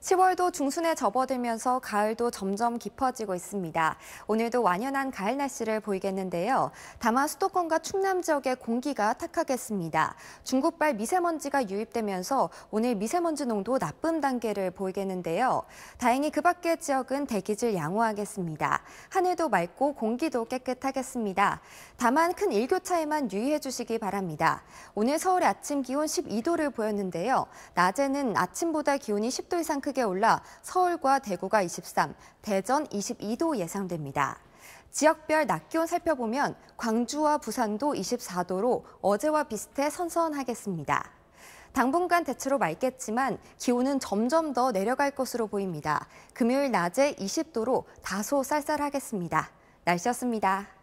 10월도 중순에 접어들면서 가을도 점점 깊어지고 있습니다. 오늘도 완연한 가을 날씨를 보이겠는데요. 다만 수도권과 충남 지역의 공기가 탁하겠습니다. 중국발 미세먼지가 유입되면서 오늘 미세먼지 농도 나쁨 단계를 보이겠는데요. 다행히 그 밖의 지역은 대기질 양호하겠습니다. 하늘도 맑고 공기도 깨끗하겠습니다. 다만 큰 일교차에만 유의해 주시기 바랍니다. 오늘 서울의 아침 기온 12도를 보였는데요. 낮에는 아침보다 기온이 10도 이상 크 크게 올라 서울과 대구가 23, 대전 22도 예상됩니다. 지역별 낮 기온 살펴보면 광주와 부산도 24도로 어제와 비슷해 선선하겠습니다. 당분간 대체로 맑겠지만 기온은 점점 더 내려갈 것으로 보입니다. 금요일 낮에 20도로 다소 쌀쌀하겠습니다. 날씨였습니다.